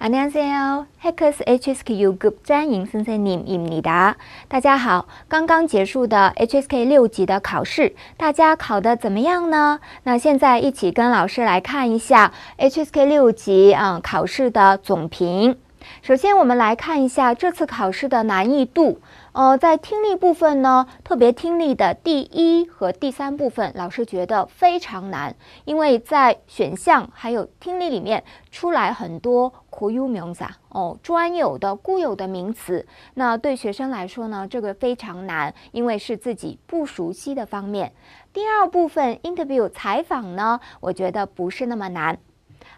阿尼亚西奥，黑客 H S K U 组专营先生尼姆伊米达，大家好！刚刚结束的 H S K 六级的考试，大家考的怎么样呢？那现在一起跟老师来看一下 H S K 六级啊考试的总评。首先，我们来看一下这次考试的难易度。呃，在听力部分呢，特别听力的第一和第三部分，老师觉得非常难，因为在选项还有听力里面出来很多国语名词哦，专有的固有的名词。那对学生来说呢，这个非常难，因为是自己不熟悉的方面。第二部分 interview 采访呢，我觉得不是那么难。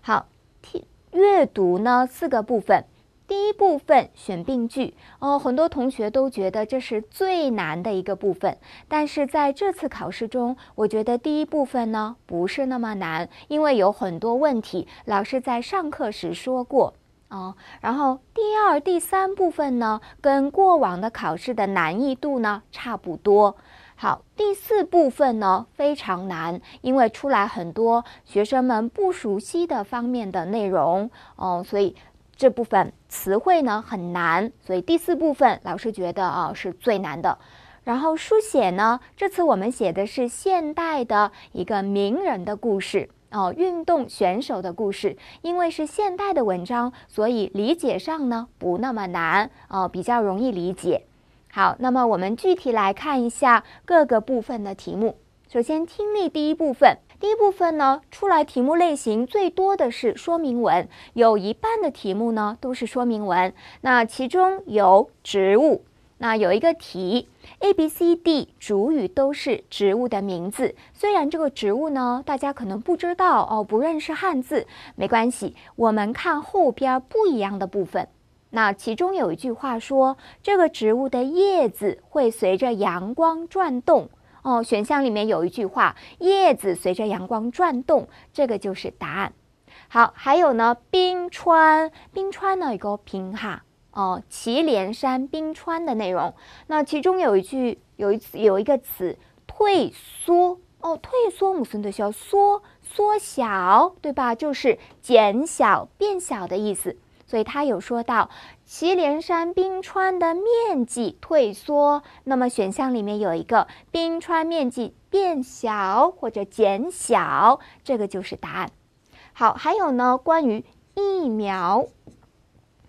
好，听阅读呢，四个部分。第一部分选病句哦，很多同学都觉得这是最难的一个部分。但是在这次考试中，我觉得第一部分呢不是那么难，因为有很多问题老师在上课时说过啊。然后第二、第三部分呢，跟过往的考试的难易度呢差不多。好，第四部分呢非常难，因为出来很多学生们不熟悉的方面的内容哦，所以。这部分词汇呢很难，所以第四部分老师觉得啊是最难的。然后书写呢，这次我们写的是现代的一个名人的故事哦，运动选手的故事。因为是现代的文章，所以理解上呢不那么难哦，比较容易理解。好，那么我们具体来看一下各个部分的题目。首先，听力第一部分。第一部分呢，出来题目类型最多的是说明文，有一半的题目呢都是说明文。那其中有植物，那有一个题，A、B、C、D 主语都是植物的名字。虽然这个植物呢，大家可能不知道哦，不认识汉字没关系，我们看后边不一样的部分。那其中有一句话说，这个植物的叶子会随着阳光转动。哦，选项里面有一句话，叶子随着阳光转动，这个就是答案。好，还有呢，冰川，冰川呢给个平哈哦，祁连山冰川的内容，那其中有一句，有一有一个词，退缩哦，退缩，母孙需要缩缩小，对吧？就是减小、变小的意思，所以它有说到。祁连山冰川的面积退缩，那么选项里面有一个冰川面积变小或者减小，这个就是答案。好，还有呢，关于疫苗，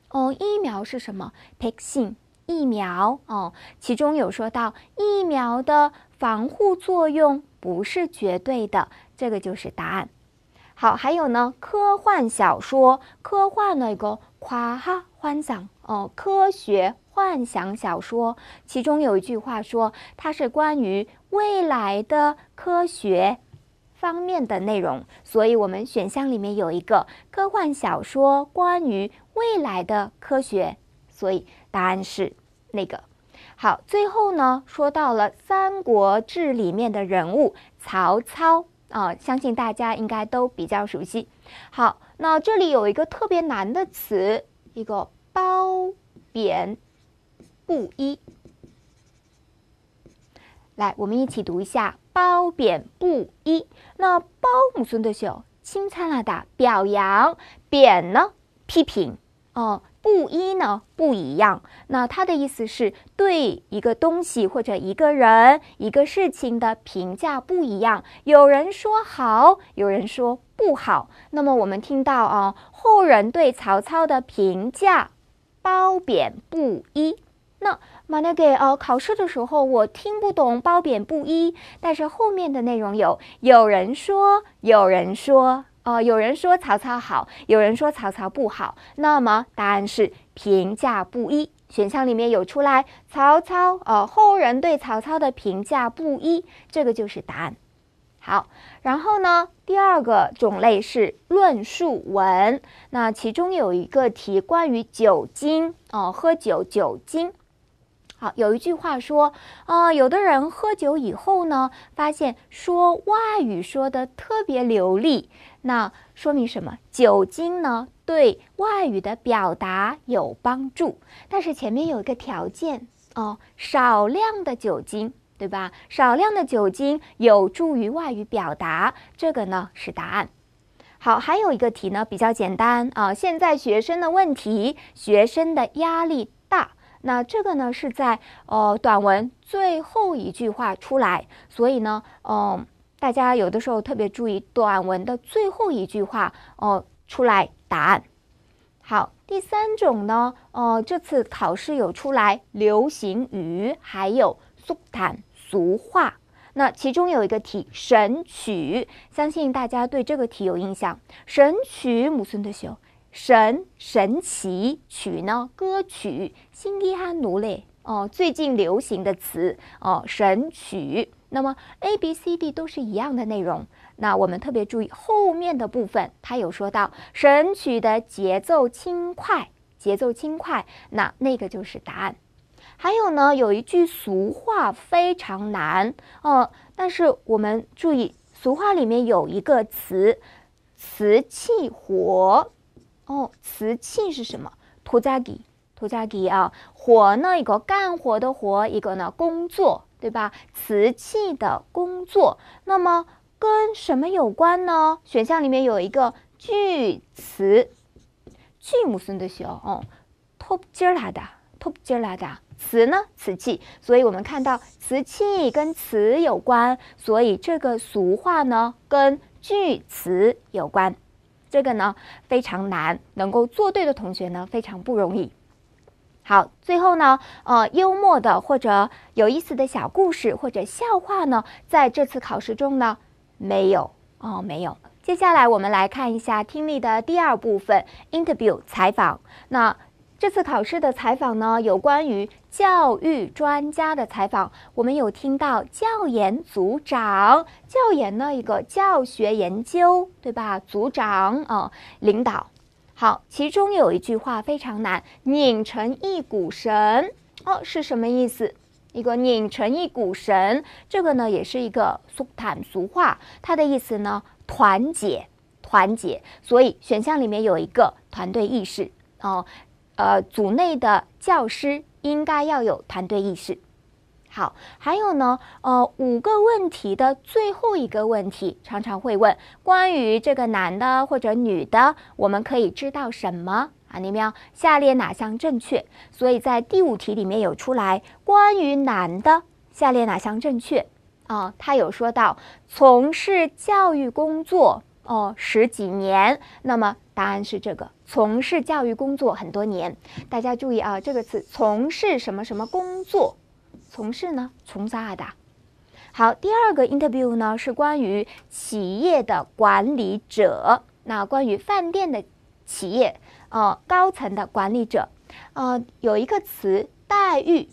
哦，疫苗是什么？accine 疫苗哦，其中有说到疫苗的防护作用不是绝对的，这个就是答案。好，还有呢，科幻小说，科幻那个夸哈欢想。哦，科学幻想小说，其中有一句话说，它是关于未来的科学方面的内容，所以，我们选项里面有一个科幻小说，关于未来的科学，所以答案是那个。好，最后呢，说到了《三国志》里面的人物曹操啊，相信大家应该都比较熟悉。好，那这里有一个特别难的词，一个。褒贬不一。来，我们一起读一下“褒贬不一”。那“褒”母孙的“秀”，清灿烂的表扬；“贬”呢，批评。哦，“不一”呢，不一样。那他的意思是对一个东西或者一个人、一个事情的评价不一样。有人说好，有人说不好。那么我们听到啊，后人对曹操的评价。褒贬不一。那马奈给哦，考试的时候我听不懂褒贬不一，但是后面的内容有有人说，有人说，哦，有人说曹操好，有人说曹操不好。那么答案是评价不一，选项里面有出来曹操，哦，后人对曹操的评价不一，这个就是答案。好，然后呢，第二个种类是论述文。那其中有一个题关于酒精哦，喝酒酒精。好，有一句话说啊，有的人喝酒以后呢，发现说外语说的特别流利。那说明什么？酒精呢，对外语的表达有帮助。但是前面有一个条件哦，少量的酒精。对吧？少量的酒精有助于外语表达，这个呢是答案。好，还有一个题呢比较简单啊。现在学生的问题，学生的压力大，那这个呢是在呃短文最后一句话出来，所以呢，嗯，大家有的时候特别注意短文的最后一句话哦，出来答案。好，第三种呢，呃，这次考试有出来流行语，还有。速谈俗话，那其中有一个题《神曲》，相信大家对这个题有印象。《神曲》母孙退休，神神奇曲呢？歌曲新滴哈奴嘞哦，最近流行的词哦，《神曲》。那么 A B C D 都是一样的内容。那我们特别注意后面的部分，它有说到《神曲》的节奏轻快，节奏轻快，那那个就是答案。还有呢，有一句俗话非常难，呃，但是我们注意俗话里面有一个词，瓷器活，哦，瓷器是什么？土扎吉，土扎吉啊，活呢一个干活的活，一个呢工作，对吧？瓷器的工作，那么跟什么有关呢？选项里面有一个锯词，锯木孙的 소？ 哦，톱拉的，托톱질拉的。瓷呢，瓷器，所以我们看到瓷器跟瓷有关，所以这个俗话呢跟句瓷有关，这个呢非常难，能够做对的同学呢非常不容易。好，最后呢，呃，幽默的或者有意思的小故事或者笑话呢，在这次考试中呢没有哦，没有。接下来我们来看一下听力的第二部分，interview 采访。那这次考试的采访呢，有关于。教育专家的采访，我们有听到教研组长，教研呢一个教学研究，对吧？组长啊，领导。好，其中有一句话非常难，拧成一股绳哦，是什么意思？一个拧成一股绳，这个呢也是一个俗坦俗话，它的意思呢团结，团结。所以选项里面有一个团队意识哦，呃，组内的教师。应该要有团队意识。好，还有呢，呃，五个问题的最后一个问题常常会问关于这个男的或者女的，我们可以知道什么啊？你们要下列哪项正确？所以在第五题里面有出来关于男的下列哪项正确啊？他有说到从事教育工作。哦，十几年，那么答案是这个从事教育工作很多年。大家注意啊，这个词从事什么什么工作，从事呢，从事的。好，第二个 interview 呢是关于企业的管理者，那关于饭店的企业，呃，高层的管理者，呃，有一个词待遇，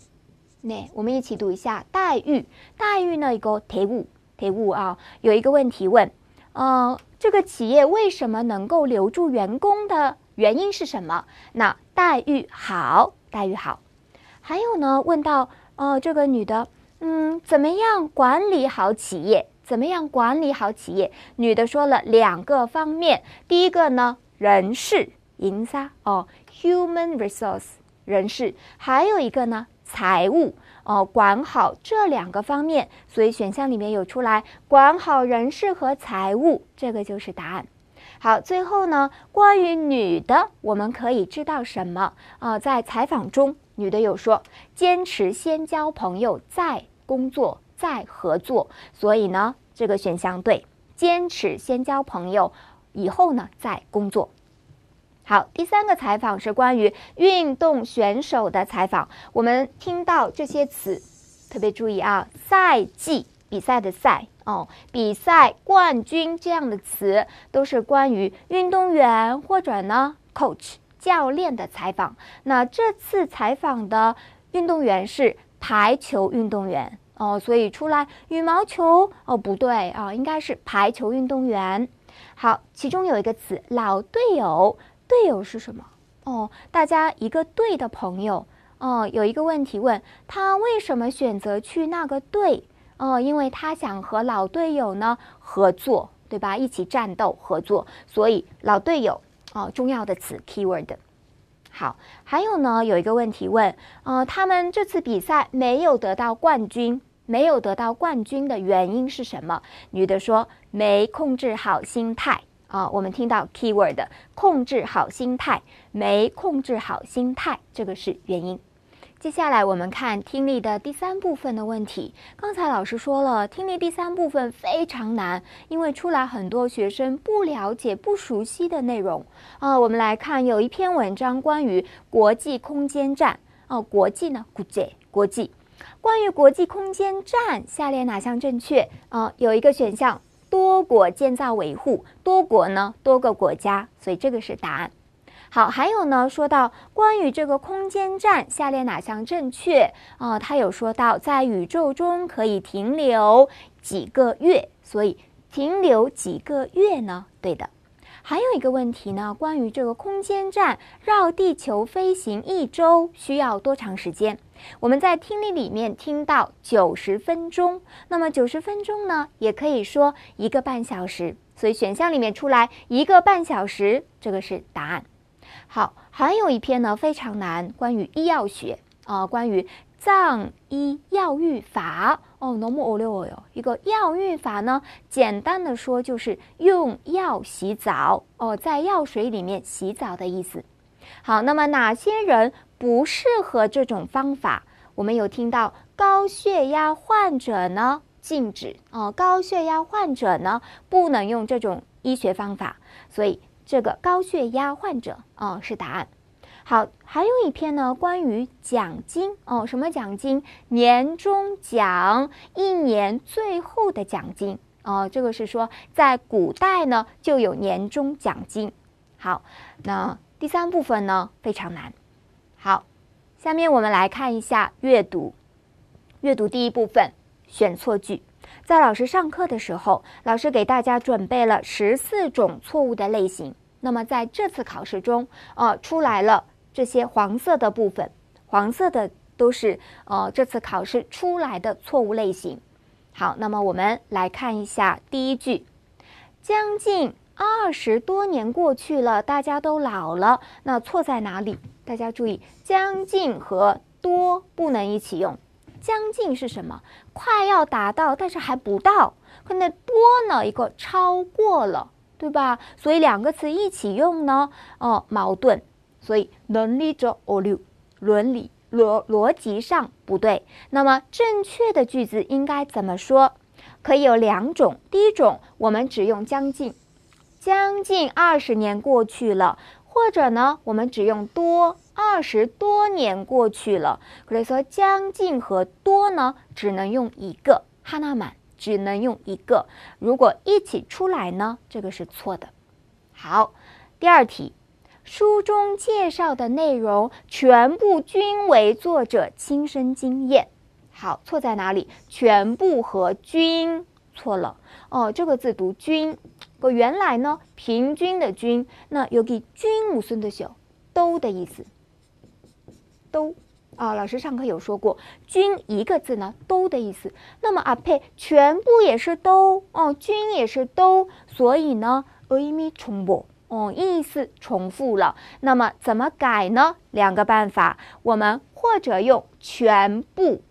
那我们一起读一下待遇。待遇呢一个 table table 啊，有一个问题问，呃。这个企业为什么能够留住员工的原因是什么？那待遇好，待遇好。还有呢？问到哦，这个女的，嗯，怎么样管理好企业？怎么样管理好企业？女的说了两个方面，第一个呢，人事，银啥哦，human resource，人事；还有一个呢，财务。哦，管好这两个方面，所以选项里面有出来管好人事和财务，这个就是答案。好，最后呢，关于女的，我们可以知道什么啊？在采访中，女的有说坚持先交朋友再工作再合作，所以呢，这个选项对，坚持先交朋友，以后呢再工作。好，第三个采访是关于运动选手的采访。我们听到这些词，特别注意啊，赛季、比赛的赛哦，比赛、冠军这样的词，都是关于运动员或者呢 coach 教练的采访。那这次采访的运动员是排球运动员哦，所以出来羽毛球哦，不对啊，应该是排球运动员。好，其中有一个词，老队友。队友是什么？哦，大家一个队的朋友。哦，有一个问题问他为什么选择去那个队？哦，因为他想和老队友呢合作，对吧？一起战斗合作，所以老队友。哦，重要的词 keyword。好，还有呢，有一个问题问，呃，他们这次比赛没有得到冠军，没有得到冠军的原因是什么？女的说没控制好心态。啊，我们听到 keyword 控制好心态，没控制好心态，这个是原因。接下来我们看听力的第三部分的问题。刚才老师说了，听力第三部分非常难，因为出来很多学生不了解、不熟悉的内容。啊，我们来看有一篇文章关于国际空间站。啊，国际呢，国际，国际，关于国际空间站，下列哪项正确？啊，有一个选项。多国建造维护，多国呢，多个国家，所以这个是答案。好，还有呢，说到关于这个空间站，下列哪项正确啊？它有说到在宇宙中可以停留几个月，所以停留几个月呢？对的。还有一个问题呢，关于这个空间站绕地球飞行一周需要多长时间？我们在听力里面听到九十分钟，那么九十分钟呢，也可以说一个半小时，所以选项里面出来一个半小时，这个是答案。好，还有一篇呢，非常难，关于医药学啊，关于藏医药浴法哦，nomu o l o l 一个药浴法呢，简单的说就是用药洗澡哦，在药水里面洗澡的意思。好，那么哪些人不适合这种方法？我们有听到高血压患者呢，禁止哦，高血压患者呢不能用这种医学方法，所以这个高血压患者哦是答案。好，还有一篇呢，关于奖金哦，什么奖金？年终奖，一年最后的奖金哦，这个是说在古代呢就有年终奖金。好，那。第三部分呢非常难，好，下面我们来看一下阅读，阅读第一部分选错句。在老师上课的时候，老师给大家准备了十四种错误的类型。那么在这次考试中，呃，出来了这些黄色的部分，黄色的都是呃这次考试出来的错误类型。好，那么我们来看一下第一句，将近。二十多年过去了，大家都老了，那错在哪里？大家注意，将近和多不能一起用。将近是什么？快要达到，但是还不到。可那多呢？一个超过了，对吧？所以两个词一起用呢，哦，矛盾。所以能力者哦六，伦理逻逻辑上不对。那么正确的句子应该怎么说？可以有两种。第一种，我们只用将近。将近二十年过去了，或者呢，我们只用多二十多年过去了。可以说将近和多呢，只能用一个。哈纳满只能用一个。如果一起出来呢，这个是错的。好，第二题，书中介绍的内容全部均为作者亲身经验。好，错在哪里？全部和均错了。哦，这个字读均。个原来呢，平均的均，那有给均无孙的小，都的意思。都啊，老师上课有说过，均一个字呢，都的意思。那么啊呸，全部也是都哦，均也是都，所以呢，俄一咪重播哦，意思重复了。那么怎么改呢？两个办法，我们或者用全部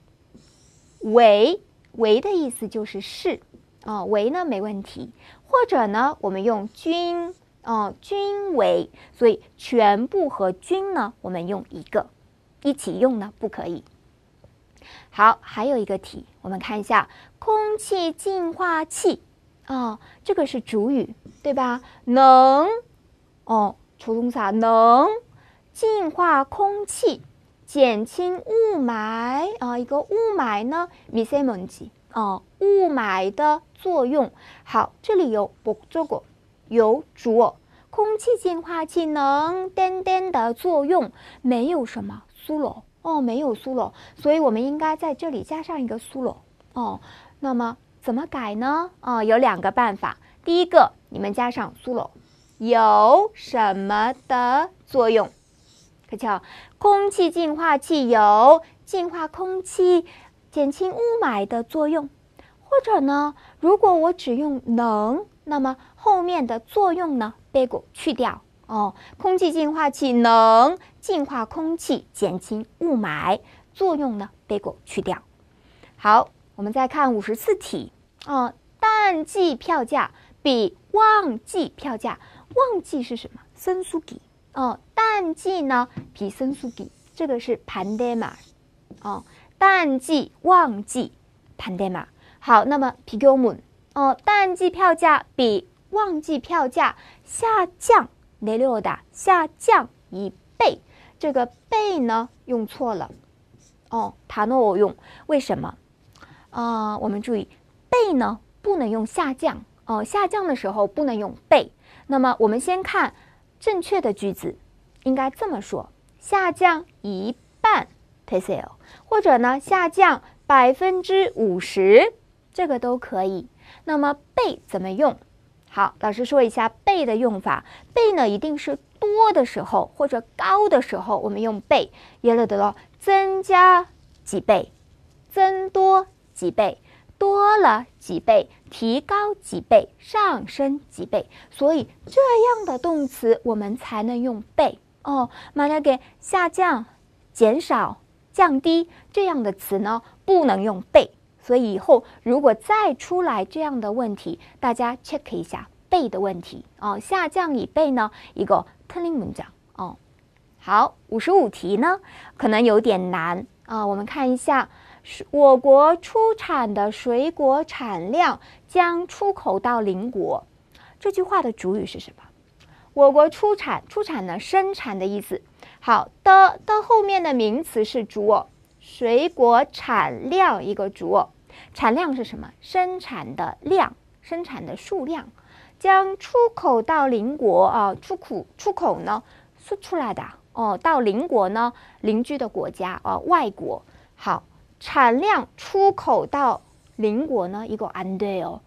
为为的意思就是是啊，为呢没问题。或者呢，我们用均，嗯，均为，所以全部和均呢，我们用一个，一起用呢不可以。好，还有一个题，我们看一下空气净化器，哦，这个是主语对吧？能，哦，初中啥能净化空气，减轻雾霾啊？一个雾霾呢，米塞蒙吉。哦，雾霾的作用好，这里有不做过有主，空气净化器能噔噔的作用，没有什么苏罗哦，没有苏罗，所以我们应该在这里加上一个苏罗哦。那么怎么改呢？啊，有两个办法，第一个你们加上苏罗，有什么的作用？可巧空气净化器有净化空气。减轻雾霾的作用，或者呢？如果我只用能，那么后面的作用呢？被果去掉哦。空气净化器能净化空气，减轻雾霾作用呢？被果去掉。好，我们再看五十四题哦。淡季票价比旺季票价，旺季是什么？森苏比哦。淡季呢比森苏比，这个是盘 i 嘛？哦。淡季旺季，pandemia。好，那么 p i l o m u n 哦，淡季票价比旺季票价下降，nelioda 下降一倍。这个倍呢用错了，哦塔诺我用为什么？啊，我们注意倍呢不能用下降哦，下降的时候不能用倍。那么我们先看正确的句子，应该这么说：下降一半。pay c e l 或者呢下降百分之五十，这个都可以。那么倍怎么用？好，老师说一下倍的用法。倍呢一定是多的时候或者高的时候，我们用倍。耶勒德罗，增加几倍，增多几倍，多了几倍，提高几倍，上升几倍。所以这样的动词我们才能用倍哦。马达给下降，减少。降低这样的词呢，不能用被，所以以后如果再出来这样的问题，大家 check 一下被的问题哦。下降以被呢，一个 turning 文章哦。好，五十五题呢，可能有点难啊。我们看一下，我国出产的水果产量将出口到邻国。这句话的主语是什么？我国出产，出产呢，生产的意思。好的，的后面的名词是主，水果产量一个主，产量是什么？生产的量，生产的数量，将出口到邻国啊，出口出口呢，输出来的哦，到邻国呢，邻居的国家啊，外国。好，产量出口到邻国呢，一个 and 哦，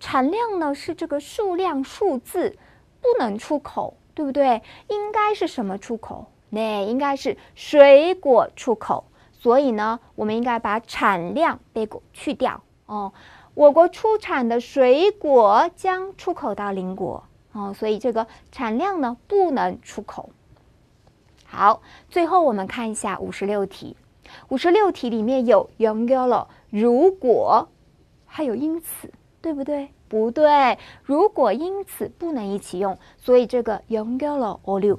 产量呢是这个数量数字，不能出口，对不对？应该是什么出口？那应该是水果出口，所以呢，我们应该把产量被去掉哦。我国出产的水果将出口到邻国哦，所以这个产量呢不能出口。好，最后我们看一下五十六题。五十六题里面有 y o n g g r l 如果还有因此，对不对？不对，如果因此不能一起用，所以这个 y o n g g r l o o 六。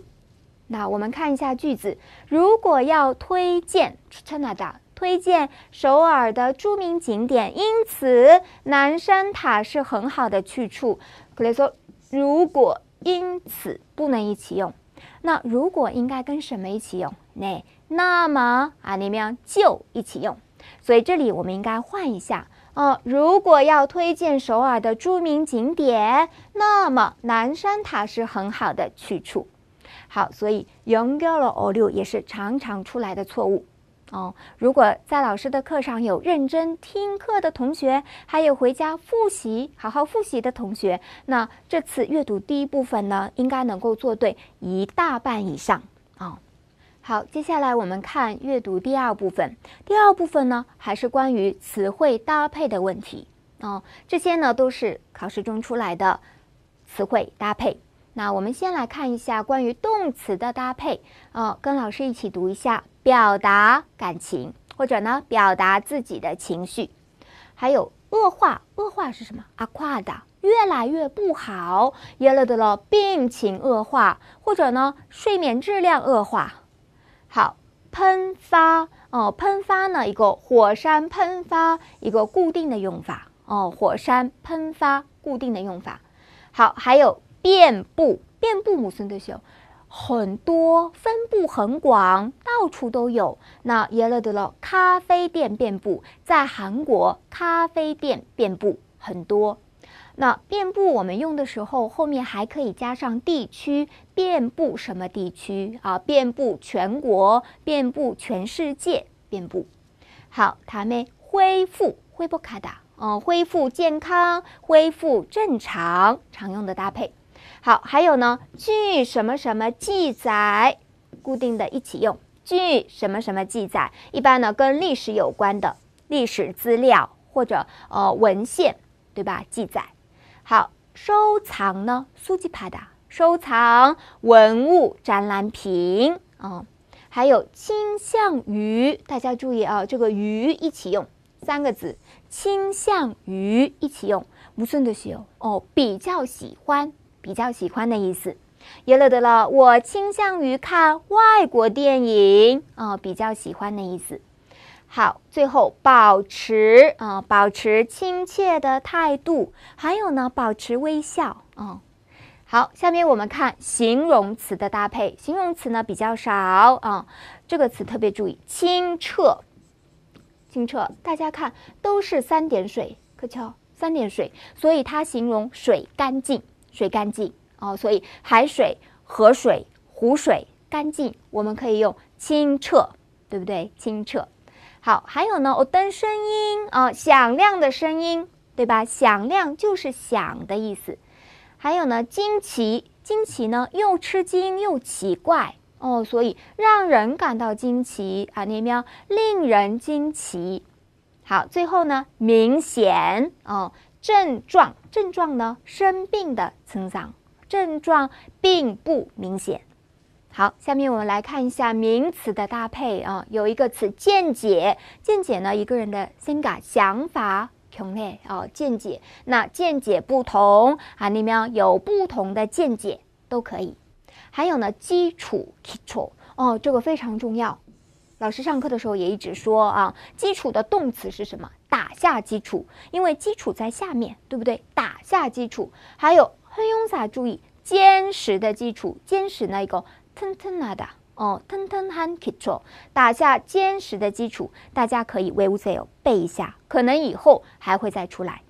那我们看一下句子，如果要推荐 Canada，推荐首尔的著名景点，因此南山塔是很好的去处。可以说，如果因此不能一起用，那如果应该跟什么一起用？那那么啊，你们就一起用。所以这里我们应该换一下哦。如果要推荐首尔的著名景点，那么南山塔是很好的去处。好，所以用掉了 o 流也是常常出来的错误哦。如果在老师的课上有认真听课的同学，还有回家复习、好好复习的同学，那这次阅读第一部分呢，应该能够做对一大半以上哦。好，接下来我们看阅读第二部分。第二部分呢，还是关于词汇搭配的问题哦。这些呢，都是考试中出来的词汇搭配。那我们先来看一下关于动词的搭配啊，跟老师一起读一下，表达感情或者呢表达自己的情绪，还有恶化，恶化是什么？啊，垮的，越来越不好，yellow 的了，病情恶化或者呢睡眠质量恶化。好，喷发，哦，喷发呢一个火山喷发，一个固定的用法哦，火山喷发固定的用法。好，还有。遍布遍布某村的修，很多分布很广，到处都有。那 yellow 的了，咖啡店遍布在韩国，咖啡店遍布很多。那遍布我们用的时候，后面还可以加上地区，遍布什么地区啊？遍布全国，遍布全世界，遍布。好，他们恢复恢复卡达，嗯，恢复健康，恢复正常，常用的搭配。好，还有呢？据什么什么记载，固定的一起用。据什么什么记载，一般呢跟历史有关的历史资料或者呃文献，对吧？记载。好，收藏呢？苏吉帕达收藏文物展览品啊。还有倾向于大家注意啊，这个于一起用三个字，倾向于一起用，吴顺的学哦，比较喜欢。比较喜欢的意思也 e 得了。我倾向于看外国电影啊，比较喜欢的意思。好，最后保持啊，保持亲切的态度，还有呢，保持微笑啊。好，下面我们看形容词的搭配。形容词呢比较少啊，这个词特别注意，清澈，清澈。大家看，都是三点水，可巧三点水，所以它形容水干净。水干净哦，所以海水、河水、湖水干净，我们可以用清澈，对不对？清澈。好，还有呢，哦，灯声音啊，响亮的声音，对吧？响亮就是响的意思。还有呢，惊奇，惊奇呢，又吃惊又奇怪哦，所以让人感到惊奇啊，那喵，令人惊奇。好，最后呢，明显哦。症状，症状呢？生病的增长，症状并不明显。好，下面我们来看一下名词的搭配啊。有一个词，见解，见解呢，一个人的 t h i n k 想法 c o n c i 啊，见解。那见解不同啊，你们有不同的见解都可以。还有呢，基础，基础哦，这个非常重要。老师上课的时候也一直说啊，基础的动词是什么？打下基础，因为基础在下面，对不对？打下基础，还有很熊仔注意，坚实的基础，坚实那个腾腾那的哦，n a d a 哦 t e h o 打下坚实的基础，大家可以为吾仔哦背一下，可能以后还会再出来。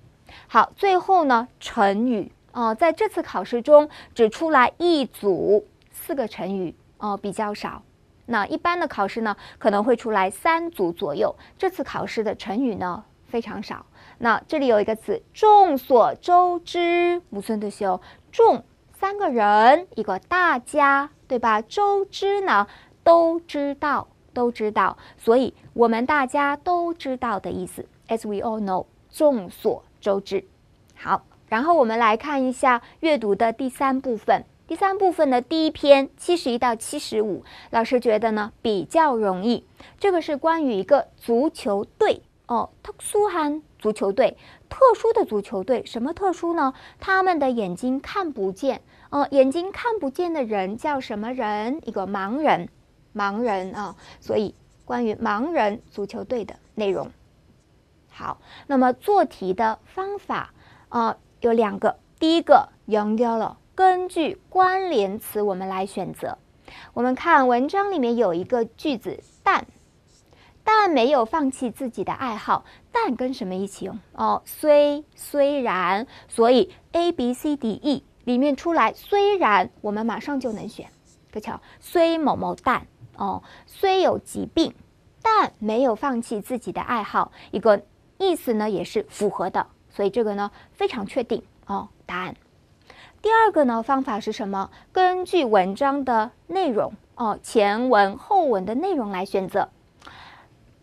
好，最后呢，成语哦，在这次考试中只出来一组四个成语哦，比较少。那一般的考试呢，可能会出来三组左右。这次考试的成语呢？非常少。那这里有一个词，众所周知，母孙退修众三个人一个大家，对吧？周知呢都知道，都知道，所以我们大家都知道的意思。As we all know，众所周知。好，然后我们来看一下阅读的第三部分。第三部分的第一篇七十一到七十五，老师觉得呢比较容易。这个是关于一个足球队。哦，特殊还足球队，特殊的足球队，什么特殊呢？他们的眼睛看不见，哦，眼睛看不见的人叫什么人？一个盲人，盲人啊，所以关于盲人足球队的内容。好，那么做题的方法啊，有两个，第一个扔掉了，根据关联词我们来选择。我们看文章里面有一个句子，但。但没有放弃自己的爱好，但跟什么一起用哦？虽虽然，所以 A B C D E 里面出来，虽然我们马上就能选。可巧，虽某某但哦，虽有疾病，但没有放弃自己的爱好，一个意思呢也是符合的，所以这个呢非常确定哦。答案。第二个呢方法是什么？根据文章的内容哦，前文后文的内容来选择。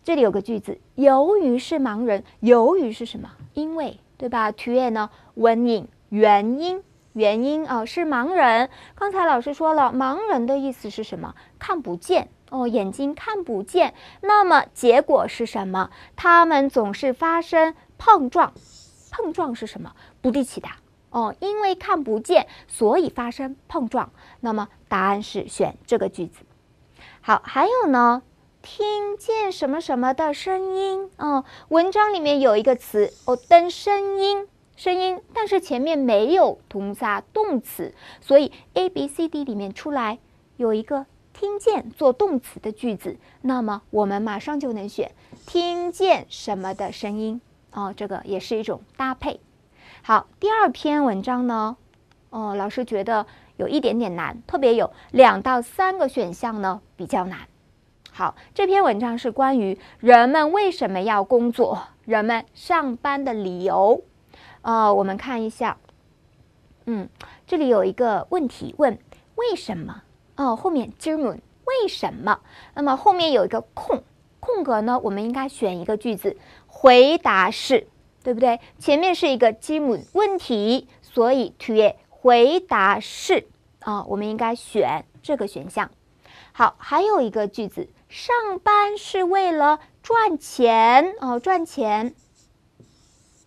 这里有个句子，由于是盲人，由于是什么？因为，对吧？To 也呢？When g 原因，原因啊是盲人。刚才老师说了，盲人的意思是什么？看不见哦，眼睛看不见。那么结果是什么？他们总是发生碰撞，碰撞是什么？不地其的哦，因为看不见，所以发生碰撞。那么答案是选这个句子。好，还有呢？听见什么什么的声音哦，文章里面有一个词哦，听声音，声音，但是前面没有同下动词，所以 A B C D 里面出来有一个听见做动词的句子，那么我们马上就能选听见什么的声音哦，这个也是一种搭配。好，第二篇文章呢，哦，老师觉得有一点点难，特别有两到三个选项呢比较难。好，这篇文章是关于人们为什么要工作，人们上班的理由。啊，我们看一下，嗯，这里有一个问题问为什么？哦，后面 j e r m a n 为什么？那么后面有一个空空格呢？我们应该选一个句子回答是，对不对？前面是一个 j e r m a n 问题，所以 to 回答是啊，我们应该选这个选项。好，还有一个句子。上班是为了赚钱哦，赚钱。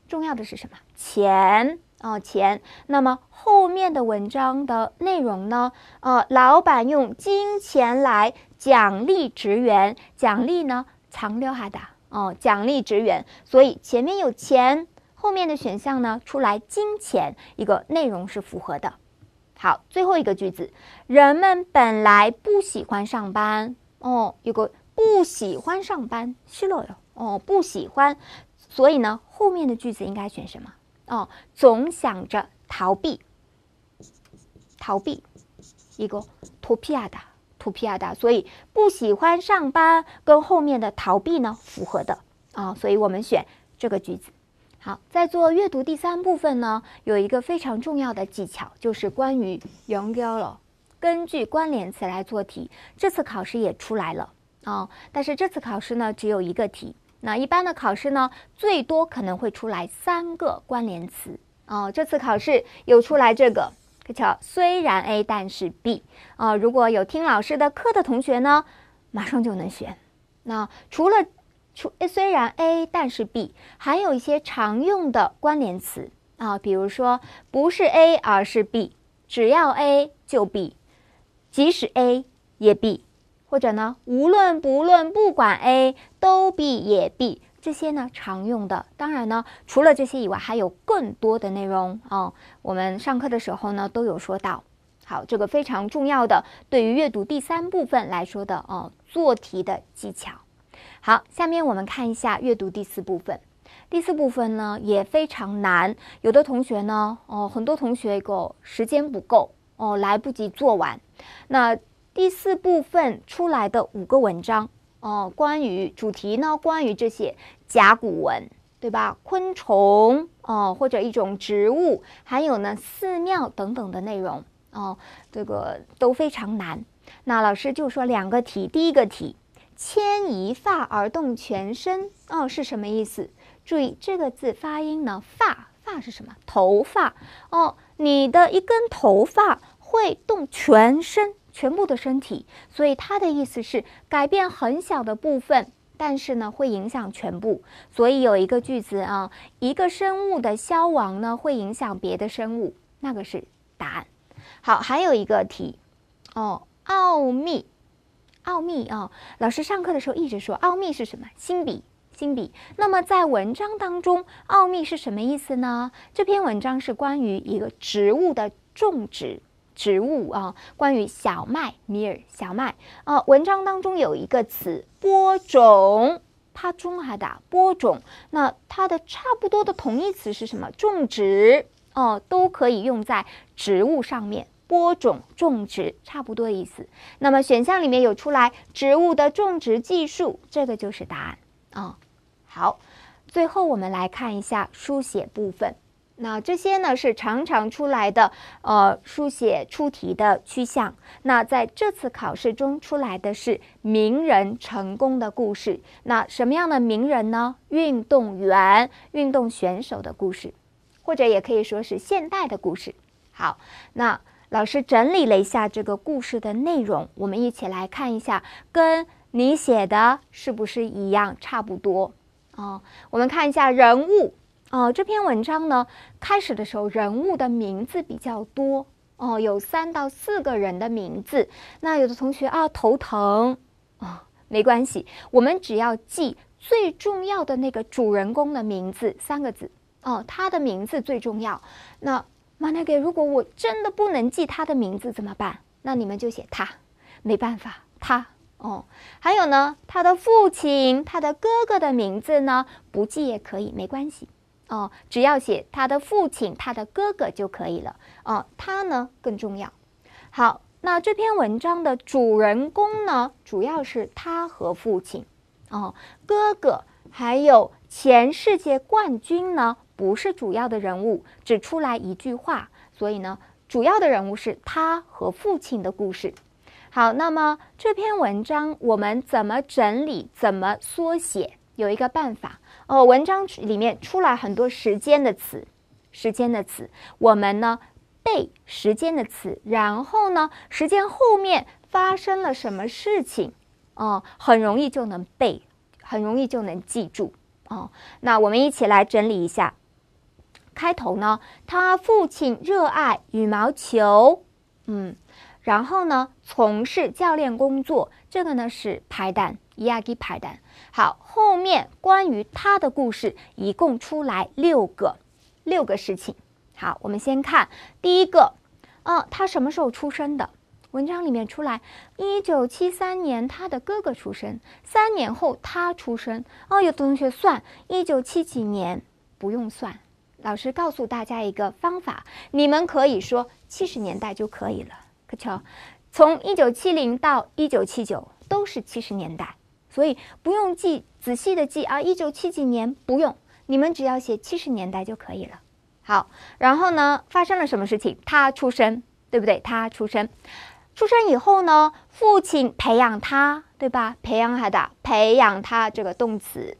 重要的是什么？钱哦，钱。那么后面的文章的内容呢？呃，老板用金钱来奖励职员，奖励呢藏刘哈的哦，奖励职员。所以前面有钱，后面的选项呢出来金钱，一个内容是符合的。好，最后一个句子，人们本来不喜欢上班。哦，有个不喜欢上班，失了哟。哦，不喜欢，所以呢，后面的句子应该选什么？哦，总想着逃避，逃避一个逃避啊的，逃避啊的，所以不喜欢上班跟后面的逃避呢符合的啊，所以我们选这个句子。好，在做阅读第三部分呢，有一个非常重要的技巧，就是关于强调了。根据关联词来做题，这次考试也出来了啊！但是这次考试呢，只有一个题。那一般的考试呢，最多可能会出来三个关联词啊。这次考试有出来这个，瞧，虽然 A 但是 B 啊。如果有听老师的课的同学呢，马上就能选。那除了除虽然 A 但是 B，还有一些常用的关联词啊，比如说不是 A 而是 B，只要 A 就 B。即使 A 也 B，或者呢，无论不论不管 A 都 B 也 B，这些呢常用的。当然呢，除了这些以外，还有更多的内容啊。我们上课的时候呢，都有说到。好，这个非常重要的，对于阅读第三部分来说的哦，做题的技巧。好，下面我们看一下阅读第四部分。第四部分呢也非常难，有的同学呢哦，很多同学够时间不够。哦，来不及做完。那第四部分出来的五个文章哦，关于主题呢？关于这些甲骨文，对吧？昆虫哦，或者一种植物，还有呢寺庙等等的内容哦，这个都非常难。那老师就说两个题，第一个题，牵一发而动全身哦，是什么意思？注意这个字发音呢？发发是什么？头发哦，你的一根头发。会动全身，全部的身体，所以它的意思是改变很小的部分，但是呢会影响全部。所以有一个句子啊，一个生物的消亡呢会影响别的生物，那个是答案。好，还有一个题哦，奥秘，奥秘啊，老师上课的时候一直说奥秘是什么？新笔，新笔。那么在文章当中，奥秘是什么意思呢？这篇文章是关于一个植物的种植。植物啊，关于小麦米尔小麦啊，文章当中有一个词播种，帕中哈达播种，那它的差不多的同义词是什么？种植哦，都可以用在植物上面，播种种植差不多意思。那么选项里面有出来植物的种植技术，这个就是答案啊。好，最后我们来看一下书写部分。那这些呢是常常出来的，呃，书写出题的趋向。那在这次考试中出来的是名人成功的故事。那什么样的名人呢？运动员、运动选手的故事，或者也可以说是现代的故事。好，那老师整理了一下这个故事的内容，我们一起来看一下，跟你写的是不是一样，差不多哦，我们看一下人物。哦，这篇文章呢，开始的时候人物的名字比较多，哦，有三到四个人的名字。那有的同学啊头疼，啊，没关系，我们只要记最重要的那个主人公的名字三个字。哦，他的名字最重要。那马 a 给，如果我真的不能记他的名字怎么办？那你们就写他，没办法，他。哦，还有呢，他的父亲、他的哥哥的名字呢，不记也可以，没关系。哦，只要写他的父亲、他的哥哥就可以了。哦，他呢更重要。好，那这篇文章的主人公呢，主要是他和父亲。哦，哥哥还有前世界冠军呢，不是主要的人物，只出来一句话。所以呢，主要的人物是他和父亲的故事。好，那么这篇文章我们怎么整理？怎么缩写？有一个办法哦，文章里面出来很多时间的词，时间的词，我们呢背时间的词，然后呢时间后面发生了什么事情哦，很容易就能背，很容易就能记住哦。那我们一起来整理一下，开头呢，他父亲热爱羽毛球，嗯，然后呢从事教练工作，这个呢是拍单。伊阿基派单，好，后面关于他的故事一共出来六个六个事情。好，我们先看第一个，啊，他什么时候出生的？文章里面出来，一九七三年，他的哥哥出生，三年后他出生。哦，有的同学算一九七几年，不用算。老师告诉大家一个方法，你们可以说七十年代就可以了。可巧，从一九七零到一九七九都是七十年代。所以不用记，仔细的记啊！一九七几年不用，你们只要写七十年代就可以了。好，然后呢，发生了什么事情？他出生，对不对？他出生，出生以后呢，父亲培养他，对吧？培养他的，培养他这个动词。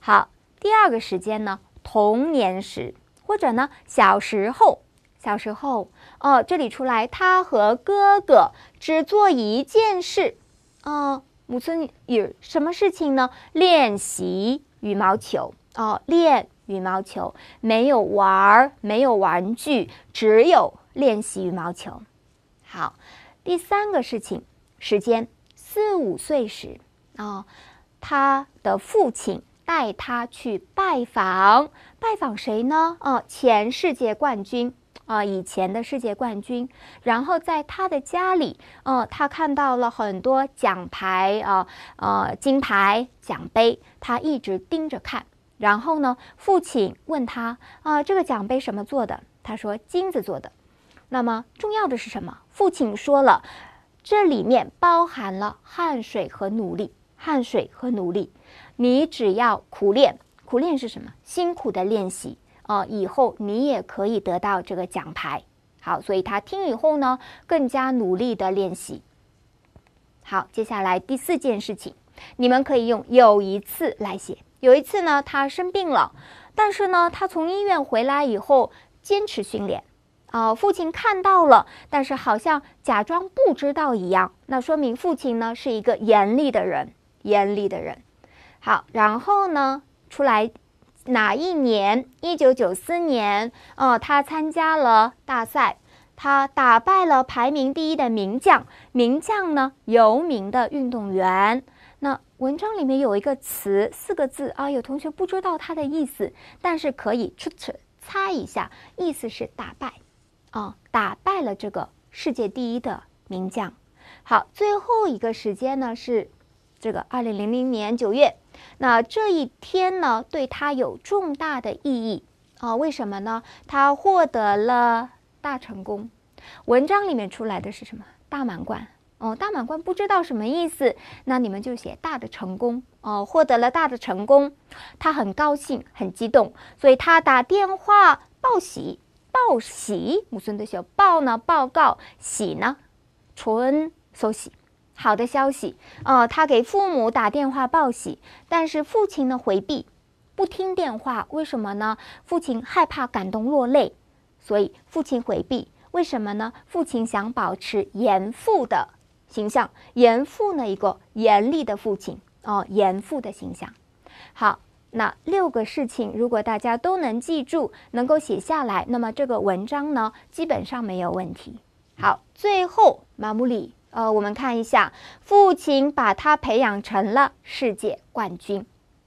好，第二个时间呢，童年时或者呢，小时候，小时候哦，这里出来，他和哥哥只做一件事，哦。母村有什么事情呢？练习羽毛球哦，练羽毛球没有玩儿，没有玩具，只有练习羽毛球。好，第三个事情，时间四五岁时啊，他的父亲带他去拜访，拜访谁呢？哦，前世界冠军。啊，以前的世界冠军，然后在他的家里，哦，他看到了很多奖牌啊，呃，金牌、奖杯，他一直盯着看。然后呢，父亲问他啊，这个奖杯什么做的？他说金子做的。那么重要的是什么？父亲说了，这里面包含了汗水和努力，汗水和努力。你只要苦练，苦练是什么？辛苦的练习。啊，以后你也可以得到这个奖牌。好，所以他听以后呢，更加努力的练习。好，接下来第四件事情，你们可以用有一次来写。有一次呢，他生病了，但是呢，他从医院回来以后，坚持训练。啊，父亲看到了，但是好像假装不知道一样。那说明父亲呢是一个严厉的人，严厉的人。好，然后呢，出来。哪一年？一九九四年，哦，他参加了大赛，他打败了排名第一的名将。名将呢？有名的运动员。那文章里面有一个词，四个字啊，有同学不知道它的意思，但是可以出出猜一下，意思是打败，啊，打败了这个世界第一的名将。好，最后一个时间呢是这个二零零零年九月。那这一天呢，对他有重大的意义啊？为什么呢？他获得了大成功。文章里面出来的是什么？大满贯哦，大满贯不知道什么意思，那你们就写大的成功哦，获得了大的成功，他很高兴，很激动，所以他打电话报喜，报喜。母孙的小报呢，报告喜呢，纯收喜。好的消息，呃，他给父母打电话报喜，但是父亲呢回避，不听电话，为什么呢？父亲害怕感动落泪，所以父亲回避，为什么呢？父亲想保持严父的形象，严父呢一个严厉的父亲，哦，严父的形象。好，那六个事情，如果大家都能记住，能够写下来，那么这个文章呢，基本上没有问题。好，最后马木里。呃，我们看一下，父亲把他培养成了世界冠军。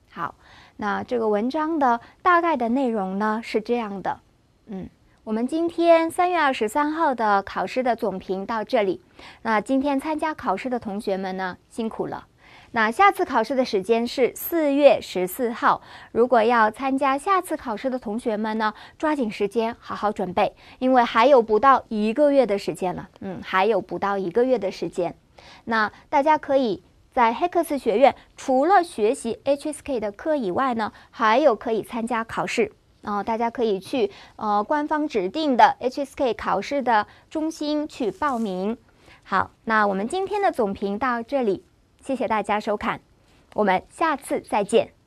好，那这个文章的大概的内容呢是这样的。嗯，我们今天三月二十三号的考试的总评到这里。那今天参加考试的同学们呢，辛苦了。那下次考试的时间是四月十四号。如果要参加下次考试的同学们呢，抓紧时间好好准备，因为还有不到一个月的时间了。嗯，还有不到一个月的时间。那大家可以在黑客斯学院除了学习 HSK 的课以外呢，还有可以参加考试啊。大家可以去呃官方指定的 HSK 考试的中心去报名。好，那我们今天的总评到这里。谢谢大家收看，我们下次再见。